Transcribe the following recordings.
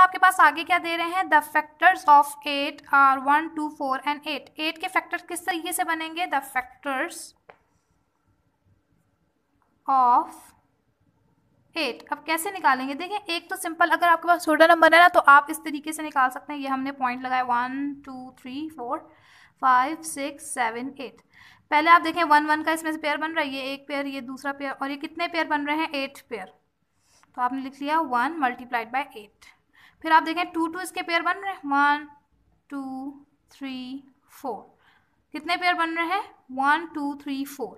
दोस्तों आपके पास आगे क्या दे रहे हैं the factors of eight are one two four and eight eight के फैक्टर्स किस तरीके से बनेंगे द फैक्टर्स ऑफ एट अब कैसे निकालेंगे देखिए एक तो सिंपल अगर आपके पास छोटा नंबर है ना तो आप इस तरीके से निकाल सकते हैं ये हमने पॉइंट लगाया one two three four five six seven eight पहले आप देखें वन वन का इसमें से पेयर बन रहा है ये एक पेयर ये दूसरा पेयर और ये कितने पेयर बन रहे हैं एट पेयर तो आपने लिख लिया वन मल्टीप्लाइड बाई एट फिर आप देखें टू टू इसके पेयर बन रहे हैं वन टू थ्री फोर कितने पेयर बन रहे हैं one two three four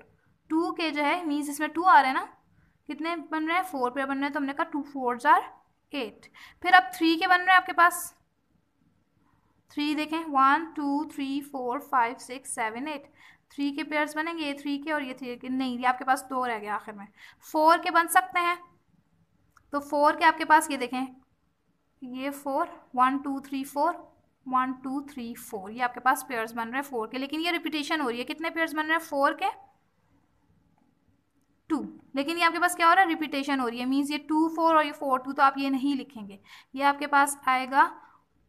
two के जो है मीन्स इसमें टू आ रहे हैं ना कितने बन रहे हैं फोर पेयर बन रहे हैं तो हमने कहा टू फोर जार एट फिर अब थ्री के बन रहे हैं आपके पास थ्री देखें one two three four five six seven eight three के पेयर्स बनेंगे ये थ्री के और ये थ्री के नहीं ये आपके पास दो रह गया आखिर में फोर के बन सकते हैं तो फोर के आपके पास ये देखें ये four one two three four one two three four ये आपके पास पेयर्स बन रहे हैं फोर के लेकिन ये रिपीटेशन हो रही है कितने पेयर्स बन रहे हैं फोर के टू लेकिन ये आपके पास क्या हो रहा है रिपीटेशन हो रही है मीन्स ये टू फोर और ये फोर टू तो आप ये नहीं लिखेंगे ये आपके पास आएगा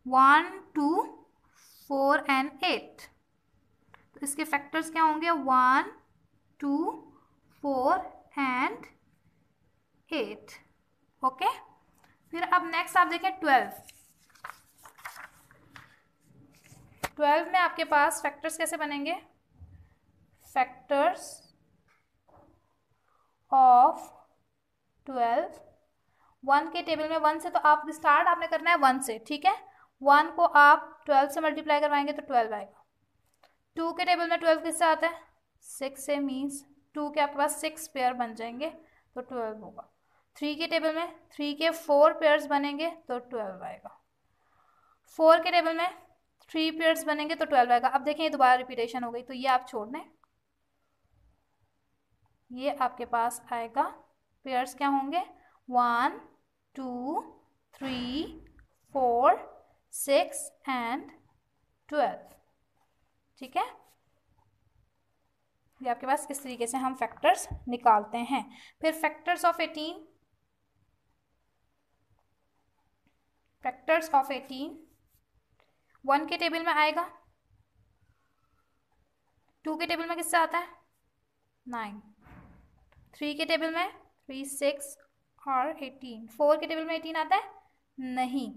one two four and eight तो इसके फैक्टर्स क्या होंगे one two four and eight okay फिर अब नेक्स्ट आप देखें ट्वेल्व ट्वेल्व में आपके पास फैक्टर्स कैसे बनेंगे फैक्टर्स ऑफ ट्वेल्व वन के टेबल में वन से तो आप स्टार्ट आपने करना है वन से ठीक है वन को आप ट्वेल्व से मल्टीप्लाई करवाएंगे तो ट्वेल्व आएगा टू के टेबल में ट्वेल्व किससे आता है सिक्स से मीन्स टू के आपके पास सिक्स पेयर बन जाएंगे तो ट्वेल्व होगा थ्री के टेबल में थ्री के फोर पेयर्स बनेंगे तो ट्वेल्व आएगा फोर के टेबल में थ्री पेयर्स बनेंगे तो ट्वेल्व आएगा अब देखें ये दोबारा रिपीटेशन हो गई तो ये आप छोड़ दें ये आपके पास आएगा पेयर्स क्या होंगे one two three four six and twelve ठीक है ये आपके पास इस तरीके से हम फैक्टर्स निकालते हैं फिर factors of eighteen factors of eighteen one के टेबल में आएगा टू के टेबल में किससे आता है नाइन थ्री के टेबल में थ्री सिक्स और एटीन फोर के टेबल में एटीन आता है नहीं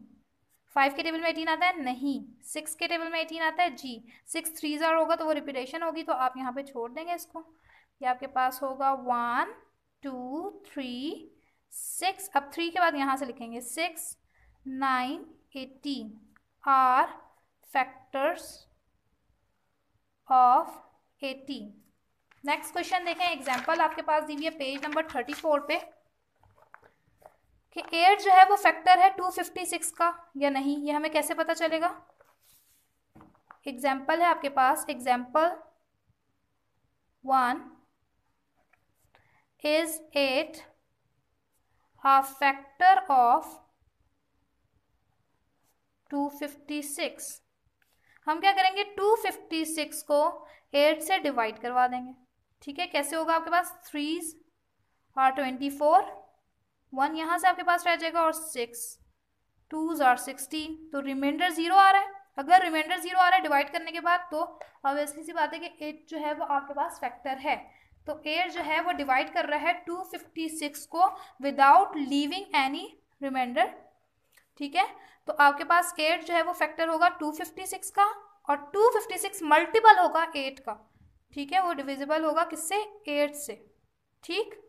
फाइव के टेबल में एटीन आता है नहीं सिक्स के टेबल में एटीन आता है जी सिक्स थ्री ज़ार होगा तो वो रिपीटेशन होगी तो आप यहाँ पे छोड़ देंगे इसको ये आपके पास होगा वन टू थ्री सिक्स अब थ्री के बाद यहाँ से लिखेंगे six nine, eighteen are factors of 80 next question देखें एग्जांपल आपके पास दी हुई है पेज नंबर थर्टी फोर पे कि एट जो है वो फैक्टर है टू फिफ्टी सिक्स का या नहीं ये हमें कैसे पता चलेगा एग्जाम्पल है आपके पास example one is eight a factor of 256 हम क्या करेंगे 256 को 8 से डिवाइड करवा देंगे ठीक है कैसे होगा आपके पास थ्री और ट्वेंटी फोर वन यहाँ से आपके पास रह जाएगा और सिक्स टूज और सिक्सटीन तो रिमाइंडर ज़ीरो आ रहा है अगर रिमाइंडर ज़ीरो आ रहा है डिवाइड करने के बाद तो ऑब्वियसली सी बात है कि एट जो है वो आपके पास फैक्टर है तो एट जो है वो डिवाइड कर रहा है टू फिफ्टी सिक्स को विदाउट लीविंग एनी रिमाइंडर ठीक है तो आपके पास एट जो है वो फैक्टर होगा टू फिफ्टी सिक्स का और टू फिफ्टी सिक्स मल्टीपल होगा एट का ठीक है वो डिविजिबल होगा किससे एट से ठीक